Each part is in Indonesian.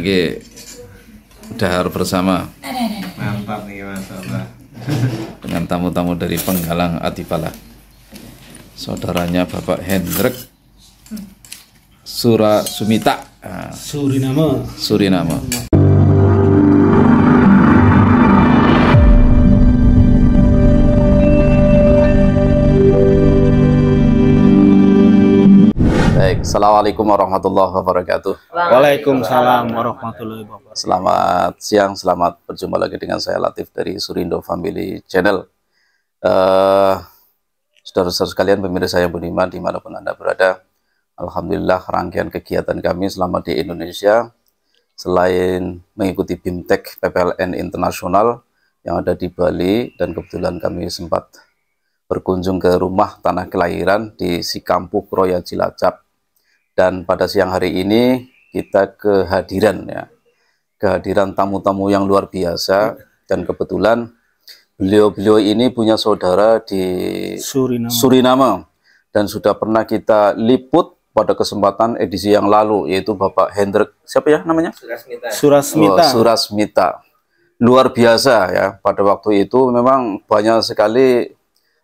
Niki dahar bersama. Mantap nih masalah. Dengan tamu-tamu dari Penggalang Atipala. Saudaranya Bapak Hendrik Sura Sumita. Ah. Suriname. Suriname. Assalamualaikum warahmatullahi wabarakatuh. Waalaikumsalam warahmatullahi wabarakatuh. Selamat siang, selamat berjumpa lagi dengan saya Latif dari Surindo Family Channel. Uh, Saudara-saudara sekalian, pemirsa saya Budiman, dimanapun Anda berada, Alhamdulillah rangkaian kegiatan kami selama di Indonesia, selain mengikuti BIMTEK PPLN Internasional yang ada di Bali, dan kebetulan kami sempat berkunjung ke rumah tanah kelahiran di Sikampuh Kroya Cilacap dan pada siang hari ini kita kehadiran ya kehadiran tamu-tamu yang luar biasa dan kebetulan beliau-beliau ini punya saudara di Suriname. Suriname dan sudah pernah kita liput pada kesempatan edisi yang lalu yaitu Bapak Hendrik siapa ya namanya Surasmita oh, Surasmita, oh, Surasmita. luar biasa ya pada waktu itu memang banyak sekali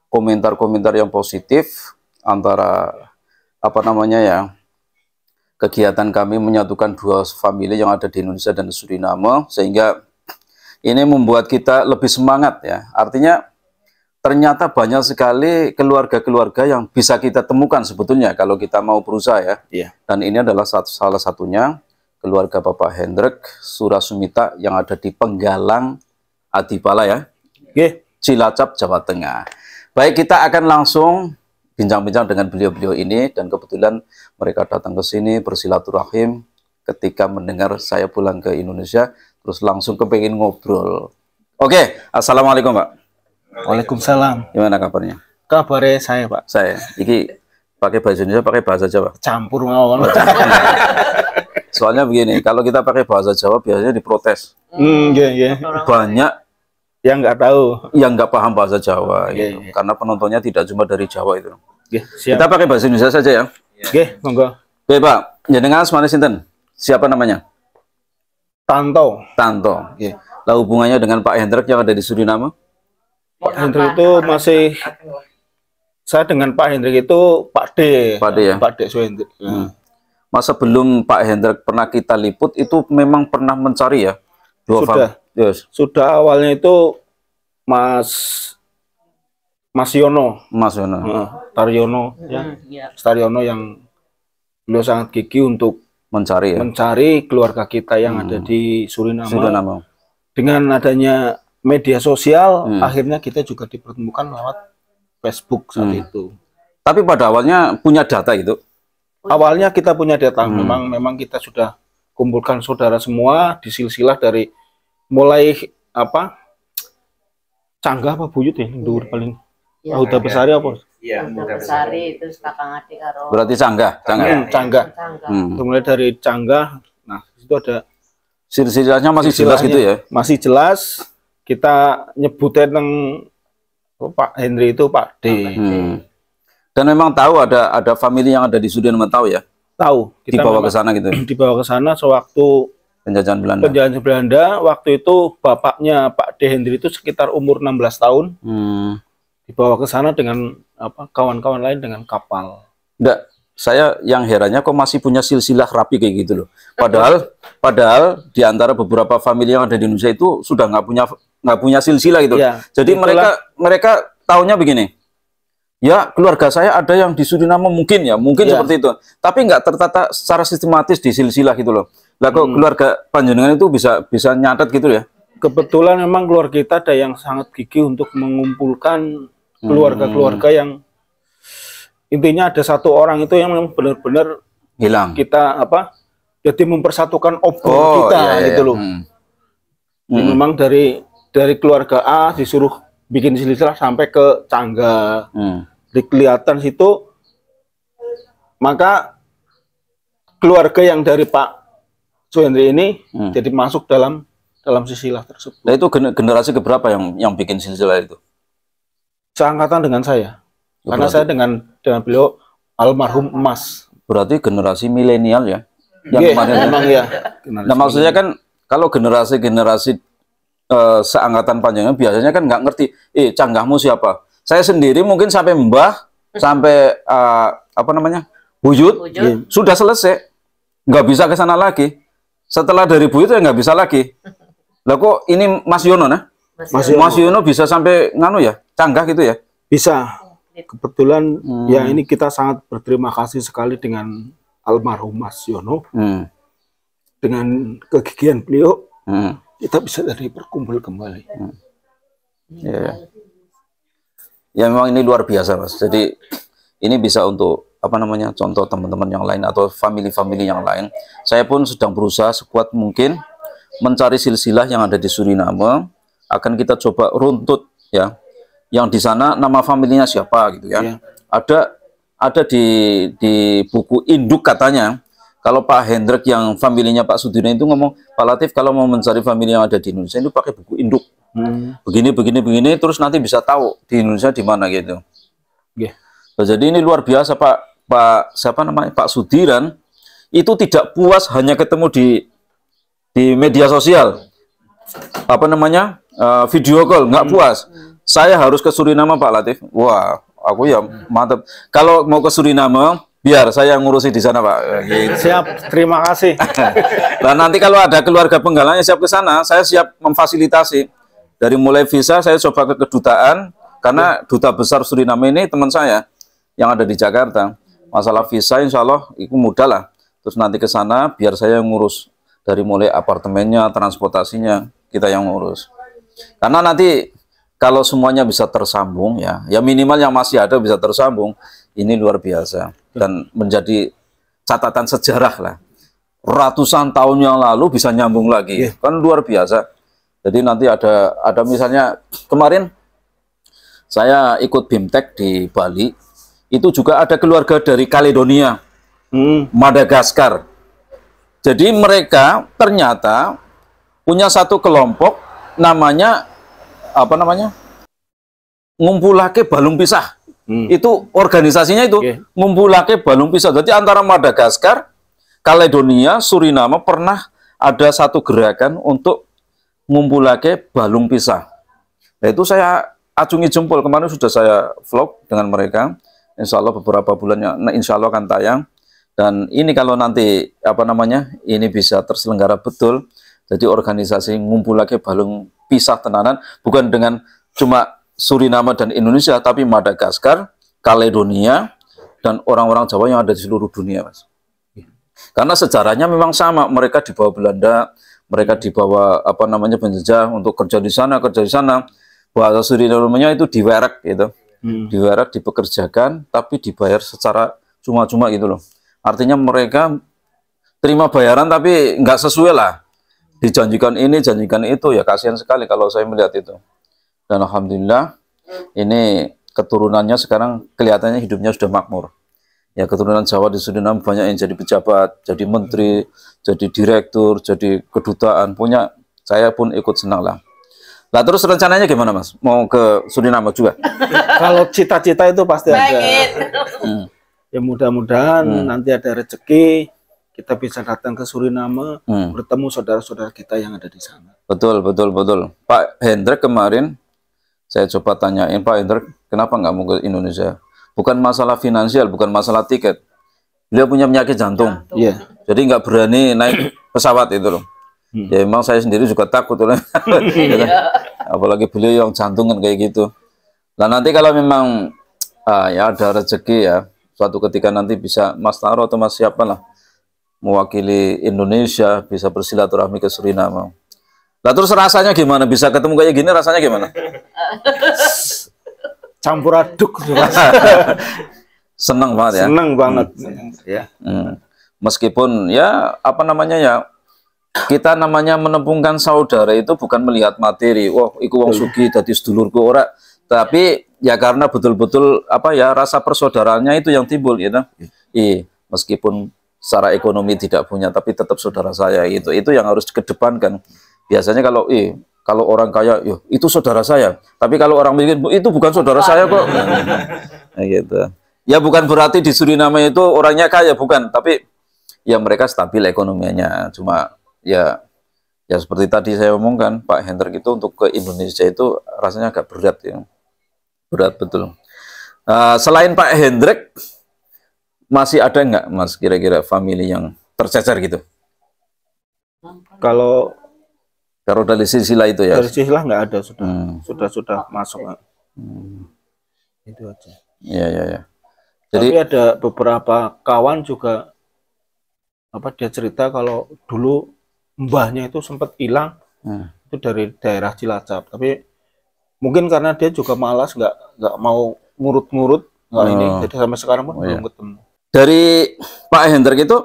komentar-komentar yang positif antara apa namanya ya kegiatan kami menyatukan dua family yang ada di Indonesia dan Suriname sehingga ini membuat kita lebih semangat ya. Artinya ternyata banyak sekali keluarga-keluarga yang bisa kita temukan sebetulnya kalau kita mau berusaha ya. Yeah. Dan ini adalah satu, salah satunya keluarga Bapak Hendrik Surasumita yang ada di Penggalang Adipala ya. Oke. Cilacap Jawa Tengah. Baik kita akan langsung bincang-bincang dengan beliau-beliau ini dan kebetulan mereka datang ke sini bersilaturahim ketika mendengar saya pulang ke Indonesia terus langsung kepengen ngobrol. Oke, okay. assalamualaikum pak. Waalaikumsalam. Gimana kabarnya? Kabarnya saya pak. Saya. Iki pakai bahasa Indonesia pakai bahasa Jawa. Campur mawon. Oh, Soalnya begini, kalau kita pakai bahasa Jawa biasanya diprotes. Mm, yeah, yeah. Banyak yang nggak tahu, yang nggak paham bahasa Jawa, yeah, gitu. yeah. karena penontonnya tidak cuma dari Jawa itu siap. Kita pakai bahasa Indonesia saja ya. Oke, iya. monggo. Oke, Pak. Jenengan asmane sinten? Siapa namanya? Tanto. Tanto. Oke. Lah hubungannya dengan Pak Hendrik yang ada di Suriname? Pak Hendrik itu masih saya dengan Pak Hendrik itu Pak D. Pak D ya. Pak D Suhendrik. Hmm. Masa belum Pak Hendrik pernah kita liput itu memang pernah mencari ya? Dua sudah. Yes. Sudah awalnya itu Mas Mas Yono. Mas Yono. Taryono ya. hmm, ya. Taryono yang beliau sangat gigi untuk mencari ya? mencari keluarga kita yang hmm. ada di Suriname. Suriname. Dengan adanya media sosial hmm. akhirnya kita juga dipertemukan lewat Facebook saat hmm. itu. Tapi pada awalnya punya data itu. Awalnya kita punya data. Hmm. Memang memang kita sudah kumpulkan saudara semua di silsilah dari mulai apa? Canggah apa buyut ya? Dur paling Ya. Oh, Udah besari apa? Iya, Udah besari itu kakang adik karo. Berarti canggah, canggah. Cangga. canggah. Hmm. Mulai dari canggah, nah itu ada silsilahnya masih jelas gitu ya. Masih jelas. Kita nyebutin yang oh, Pak Henry itu Pak D. Hmm. Dan memang tahu ada ada family yang ada di Sudan tahu ya? Tahu. Kita dibawa ke sana gitu. Ya? Dibawa ke sana sewaktu penjajahan Belanda. Penjajahan Belanda waktu itu bapaknya Pak D Hendri itu sekitar umur 16 tahun. Hmm dibawa ke sana dengan apa kawan-kawan lain dengan kapal. Enggak, saya yang herannya kok masih punya silsilah rapi kayak gitu loh. Padahal padahal di antara beberapa famili yang ada di Indonesia itu sudah nggak punya nggak punya silsilah gitu. Ya, Jadi itulah. mereka mereka tahunya begini. Ya, keluarga saya ada yang di Suriname mungkin ya, mungkin ya. seperti itu. Tapi nggak tertata secara sistematis di silsilah gitu loh. Lah kok hmm. keluarga panjenengan itu bisa bisa nyatet gitu ya? Kebetulan memang keluarga kita ada yang sangat gigih untuk mengumpulkan keluarga-keluarga yang intinya ada satu orang itu yang benar-benar hilang. Kita apa? Jadi mempersatukan obor oh, kita iya, iya. gitu loh. Hmm. hmm. Memang dari dari keluarga A disuruh bikin silsilah sampai ke Cangga. Hmm. Kelihatan situ maka keluarga yang dari Pak Suhendri ini hmm. jadi masuk dalam dalam silsilah tersebut. Nah, itu generasi keberapa yang yang bikin silsilah itu? seangkatan dengan saya. Oh, berarti, Karena saya dengan dengan beliau almarhum emas. Berarti generasi milenial ya. Yang yeah, kemarin ya? memang ya. nah, maksudnya kan kalau generasi-generasi uh, seangkatan panjangnya biasanya kan nggak ngerti, eh canggahmu siapa? Saya sendiri mungkin sampai mbah, hmm. sampai uh, apa namanya? buyut, iya. sudah selesai. nggak bisa ke sana lagi. Setelah dari buyut ya nggak bisa lagi. Hmm. Lah kok ini Mas Yono nah? Mas Yono. Mas Yono bisa sampai nganu ya? canggah gitu ya? Bisa. Kebetulan hmm. ya ini kita sangat berterima kasih sekali dengan almarhum Mas Yono. Hmm. Dengan kegigihan beliau, hmm. kita bisa dari berkumpul kembali. Hmm. Ya. Ya memang ini luar biasa Mas. Jadi ini bisa untuk apa namanya contoh teman-teman yang lain atau family-family yang lain. Saya pun sedang berusaha sekuat mungkin mencari silsilah yang ada di Suriname akan kita coba runtut ya yang di sana nama familinya siapa gitu kan. Ya. Iya. Ada ada di di buku induk katanya kalau Pak Hendrik yang familinya Pak Sudirman itu ngomong Pak Latif kalau mau mencari famili yang ada di Indonesia itu pakai buku induk hmm. begini begini begini terus nanti bisa tahu di Indonesia di mana gitu yeah. Nah, jadi ini luar biasa Pak Pak siapa namanya Pak Sudiran itu tidak puas hanya ketemu di di media sosial apa namanya uh, video call nggak hmm. puas saya harus ke Suriname Pak Latif. Wah, aku ya mantap. Kalau mau ke Suriname, biar saya ngurusi di sana Pak. Gitu. Siap, terima kasih. nah nanti kalau ada keluarga penggalanya siap ke sana, saya siap memfasilitasi. Dari mulai visa saya coba ke kedutaan, karena duta besar Suriname ini teman saya yang ada di Jakarta. Masalah visa insya Allah itu mudah lah. Terus nanti ke sana biar saya ngurus dari mulai apartemennya, transportasinya, kita yang ngurus. Karena nanti kalau semuanya bisa tersambung ya, ya minimal yang masih ada bisa tersambung, ini luar biasa dan menjadi catatan sejarah lah. Ratusan tahun yang lalu bisa nyambung lagi, yeah. kan luar biasa. Jadi nanti ada ada misalnya kemarin saya ikut BIMTEK di Bali, itu juga ada keluarga dari Kaledonia, hmm. Madagaskar. Jadi mereka ternyata punya satu kelompok namanya apa namanya ngumpulake balung pisah hmm. itu organisasinya itu okay. ngumpulake balung pisah jadi antara Madagaskar Kaledonia Suriname pernah ada satu gerakan untuk ngumpulake balung pisah nah, itu saya acungi jempol kemarin sudah saya vlog dengan mereka Insya Allah beberapa bulannya nah, Insya Allah akan tayang dan ini kalau nanti apa namanya ini bisa terselenggara betul jadi organisasi ngumpul lagi balung pisah tenanan bukan dengan cuma Suriname dan Indonesia tapi Madagaskar, Kaledonia dan orang-orang Jawa yang ada di seluruh dunia, Mas. Karena sejarahnya memang sama, mereka dibawa Belanda, mereka dibawa apa namanya penjajah untuk kerja di sana, kerja di sana. Bahasa Suriname-nya itu diwerek gitu. Hmm. Diwerek, dipekerjakan tapi dibayar secara cuma-cuma gitu loh. Artinya mereka terima bayaran tapi nggak sesuai lah dijanjikan ini, janjikan itu, ya kasihan sekali kalau saya melihat itu. Dan Alhamdulillah, ini keturunannya sekarang kelihatannya hidupnya sudah makmur. Ya keturunan Jawa di Suriname banyak yang jadi pejabat, jadi menteri, jadi direktur, jadi kedutaan punya. Saya pun ikut senang lah. Nah terus rencananya gimana mas? Mau ke Suriname juga? Kalau cita-cita itu pasti ada. Hmm. Ya mudah-mudahan hmm. nanti ada rezeki kita bisa datang ke Suriname hmm. bertemu saudara-saudara kita yang ada di sana. Betul, betul, betul. Pak Hendrik kemarin saya coba tanyain Pak Hendrik kenapa nggak mau ke Indonesia? Bukan masalah finansial, bukan masalah tiket. Beliau punya penyakit jantung. Iya. Yeah. Jadi nggak berani naik pesawat itu loh. Hmm. Ya memang saya sendiri juga takut yeah. Iya. apalagi beliau yang jantungan kayak gitu. Nah nanti kalau memang ah, ya ada rezeki ya suatu ketika nanti bisa Mas Taro atau Mas siapa lah mewakili Indonesia bisa bersilaturahmi ke Suriname. Lah terus rasanya gimana? Bisa ketemu kayak gini rasanya gimana? Campur aduk. Seneng banget ya. Seneng banget. Hmm. Ya. Hmm. Meskipun ya apa namanya ya kita namanya menempungkan saudara itu bukan melihat materi. Wah, iku wong iya. sugi dadi sedulurku ora. Tapi ya karena betul-betul apa ya rasa persaudaraannya itu yang timbul ya. Iya. Meskipun secara ekonomi tidak punya tapi tetap saudara saya itu Itu yang harus kedepankan. Biasanya kalau eh kalau orang kaya, yo itu saudara saya. Tapi kalau orang miskin, itu bukan saudara saya kok. Nah, gitu. Ya bukan berarti di Suriname itu orangnya kaya bukan, tapi ya mereka stabil ekonominya. Cuma ya ya seperti tadi saya omongkan Pak Hendrik itu untuk ke Indonesia itu rasanya agak berat ya. Berat betul. Uh, selain Pak Hendrik, masih ada nggak mas kira-kira family yang tercecer gitu kalau kalau dari silsilah itu ya dari silsilah nggak ada sudah hmm. sudah sudah masuk hmm. itu aja ya ya ya jadi Tapi ada beberapa kawan juga apa dia cerita kalau dulu mbahnya itu sempat hilang hmm. itu dari daerah Cilacap tapi mungkin karena dia juga malas nggak nggak mau ngurut-ngurut nggak oh. ini jadi sampai sekarang pun oh, belum iya. ketemu dari Pak Hendrik itu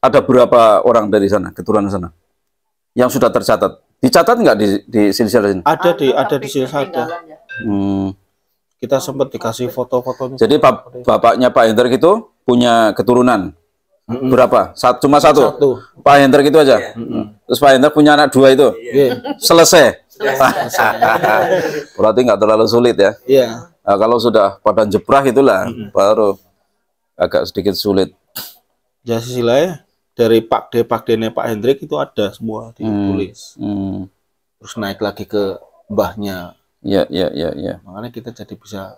ada berapa orang dari sana, keturunan sana? Yang sudah tercatat. Dicatat nggak di, di silsilah ini? Ada di ada di sini ada. Ya. Hmm. Kita sempat dikasih foto foto Jadi bap bapaknya Pak Hendrik itu punya keturunan. -hmm. Berapa? satu cuma satu. satu. Pak Hendrik itu aja. Yeah. Mm -hmm. Terus Pak Hendrik punya anak dua itu. Yeah. Selesai. Berarti nggak terlalu sulit ya. Yeah. Nah, kalau sudah padan jebrah itulah mm -hmm. baru agak sedikit sulit. Ya lain ya. dari Pak D, Pak D Pak Hendrik itu ada semua ditulis. Hmm. Hmm. Terus naik lagi ke mbahnya. Ya, ya, ya, ya. Makanya kita jadi bisa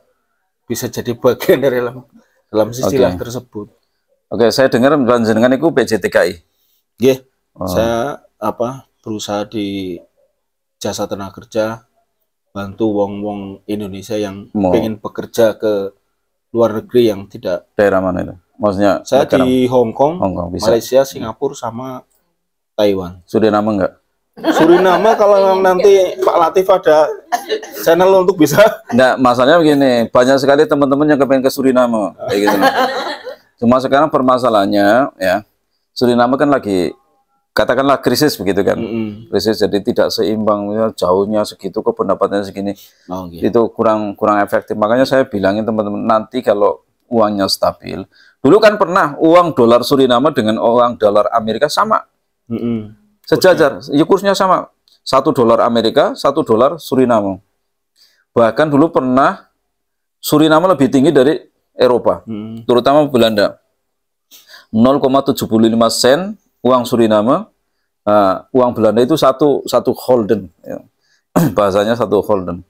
bisa jadi bagian dari dalam dalam istilah okay. tersebut. Oke, okay, saya dengar panjenengan itu PJTKI. Iya. Yeah. Oh. Saya apa berusaha di jasa tenaga kerja bantu wong-wong Indonesia yang ingin bekerja ke luar negeri yang tidak daerah mana itu? Maksudnya saya di Hong Kong, Hong Kong bisa. Malaysia, Singapura sama Taiwan. Suriname enggak? Suriname kalau nanti Pak Latif ada channel untuk bisa. Enggak, masalahnya begini, banyak sekali teman-teman yang kepengen ke Suriname kayak gitu. Cuma sekarang permasalahannya ya Suriname kan lagi katakanlah krisis begitu kan mm -hmm. krisis jadi tidak seimbang jauhnya segitu ke pendapatnya segini oh, gitu. itu kurang kurang efektif makanya saya bilangin teman-teman nanti kalau uangnya stabil dulu kan pernah uang dolar Suriname dengan uang dolar Amerika sama mm -hmm. sejajar ya kursnya sama satu dolar Amerika satu dolar Suriname bahkan dulu pernah Suriname lebih tinggi dari Eropa mm -hmm. terutama Belanda 0,75 sen uang Suriname, uh, uang Belanda itu satu satu holden, ya. bahasanya satu holden.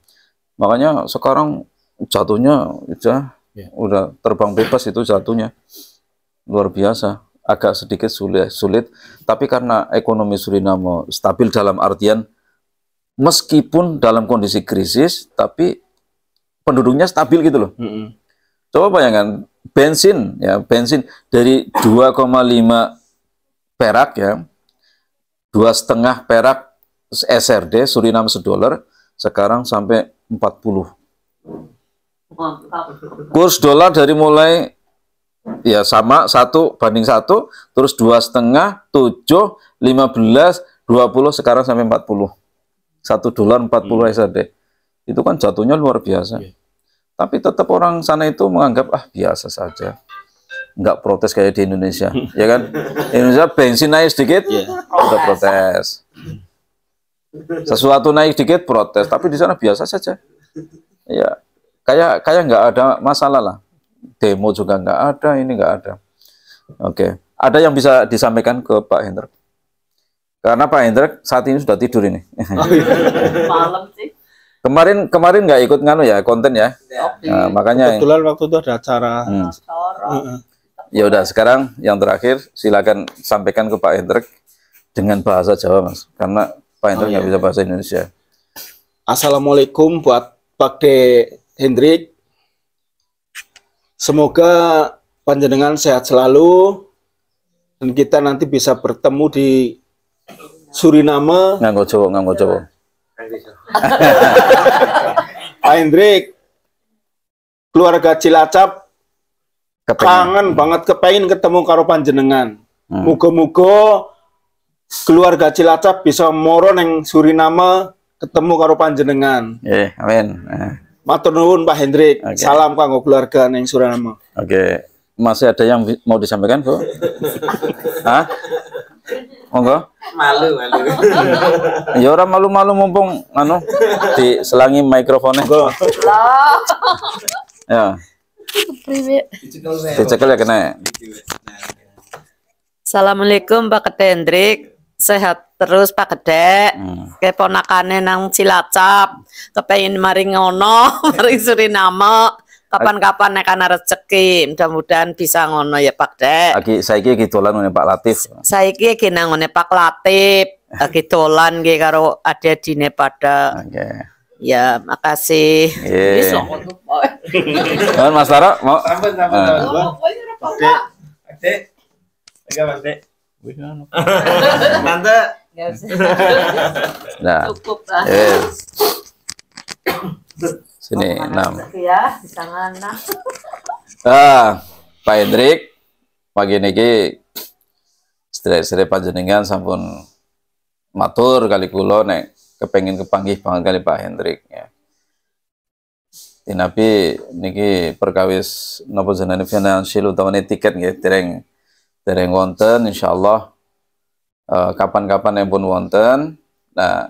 Makanya sekarang jatuhnya udah ya, ya. udah terbang bebas itu jatuhnya luar biasa. Agak sedikit sulit, sulit, tapi karena ekonomi Suriname stabil dalam artian meskipun dalam kondisi krisis, tapi penduduknya stabil gitu loh. Mm -hmm. Coba bayangkan bensin ya bensin dari 2,5 perak ya, dua setengah perak SRD Suriname sedolar sekarang sampai 40. Kurs dolar dari mulai ya sama satu banding satu terus dua setengah tujuh lima belas dua puluh sekarang sampai empat puluh satu dolar empat puluh hmm. SRD itu kan jatuhnya luar biasa. Iya. Tapi tetap orang sana itu menganggap ah biasa saja nggak protes kayak di Indonesia, ya kan? Indonesia bensin naik sedikit, yeah. udah protes. Sesuatu naik sedikit protes, tapi di sana biasa saja. Ya, kayak kayak nggak ada masalah lah. Demo juga nggak ada, ini nggak ada. Oke, okay. ada yang bisa disampaikan ke Pak Hendrik? Karena Pak Hendrik saat ini sudah tidur ini. Oh, iya. Malam sih. Kemarin kemarin nggak ikut nganu ya konten ya. ya. Nah, makanya kebetulan waktu itu ada acara. Hmm. Ya udah sekarang yang terakhir silakan sampaikan ke Pak Hendrik dengan bahasa Jawa Mas karena Pak Hendrik oh, nggak oh, iya. bisa bahasa Indonesia. Assalamualaikum buat Pak De Hendrik. Semoga panjenengan sehat selalu dan kita nanti bisa bertemu di Suriname. Nganggo Jawa, nganggo Jawa. Pak Hendrik, keluarga Cilacap Kangen banget kepengen ketemu karo panjenengan. Hmm. muga mugo keluarga Cilacap bisa moro neng Suriname ketemu karo panjenengan. Eh, amin. Eh. Matur nuwun Pak Hendrik. Okay. Salam kanggo keluarga neng Suriname. Oke. Okay. Masih ada yang mau disampaikan, Bu? Hah? Monggo. Malu, malu. ya ora malu-malu mumpung anu selangi mikrofonnya. ya. Dicekel ya kena. Assalamualaikum Pak Kedendrik, Sehat terus Pak Kedek. Hmm. Keponakane nang Cilacap, kepengen mari ngono, mari Suriname. Kapan-kapan nek ana rezeki, mudah-mudahan bisa ngono ya Pak Dek. Aki saiki iki dolan ngene Pak Latif. Saiki iki nang ngene Pak Latif. Aki dolan nggih karo ada dine pada. Okay. Ya, makasih. Yeah. Iya. Mohon Mas Taro mau. Sampun, sampun, sampun. Tante. Ya, nah. Cukup iya. lah. Yes. Sini enam. Ya, di tangan enam. Ah, Pak Hendrik, pagi niki sedherek-sedherek panjenengan sampun matur kali kula nek kepengen kepanggih banget kali Pak Hendrik ya. Tapi niki perkawis Zena jenenge finansial utamane tiket nggih dereng dereng wonten insyaallah eh, kapan-kapan yang pun wonten. Nah,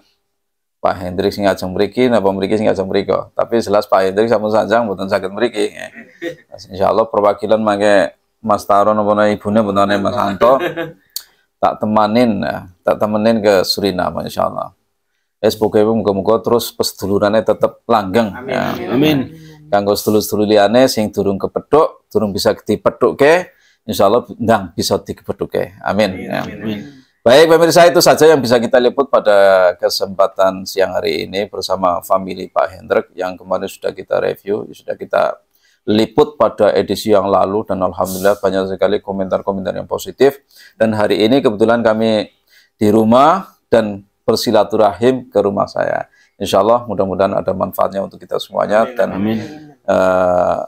Pak Hendrik sing ajeng mriki napa mriki sing ajeng mriko. Tapi jelas Pak Hendrik sampun sanjang mboten saged mriki. Ya. Insyaallah perwakilan mangke Mas Taron apa ibune benane Mas Anto tak temanin tak temenin ke Suriname insyaallah. Es pokoknya muka-muka terus pesedulurane tetap langgeng amin, ya. amin. amin. kanggo sedulur-sedulur liyane turun ke kepethuk turun bisa insya Allah ndang bisa di amin, amin, ya. amin. amin. Baik pemirsa itu saja yang bisa kita liput pada kesempatan siang hari ini bersama family Pak Hendrik yang kemarin sudah kita review, sudah kita liput pada edisi yang lalu dan alhamdulillah banyak sekali komentar-komentar yang positif dan hari ini kebetulan kami di rumah dan bersilaturahim ke rumah saya. Insya Allah mudah-mudahan ada manfaatnya untuk kita semuanya Amin. dan Amin. Uh,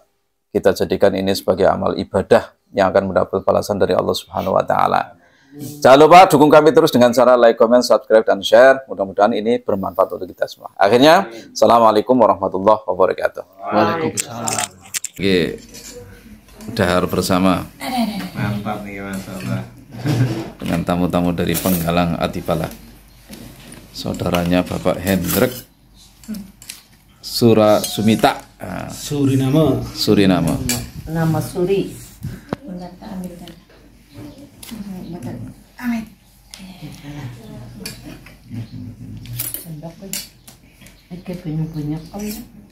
kita jadikan ini sebagai amal ibadah yang akan mendapat balasan dari Allah Subhanahu wa taala. Jangan lupa dukung kami terus dengan cara like, comment, subscribe dan share. Mudah-mudahan ini bermanfaat untuk kita semua. Akhirnya, Amin. Assalamualaikum warahmatullahi wabarakatuh. Waalaikumsalam. Oke. Dahar bersama. Mantap nih, Mas Dengan tamu-tamu dari Penggalang Atipala saudaranya Bapak Hendrik Sura Sumita ah. Suriname Suriname nama Suri Amin.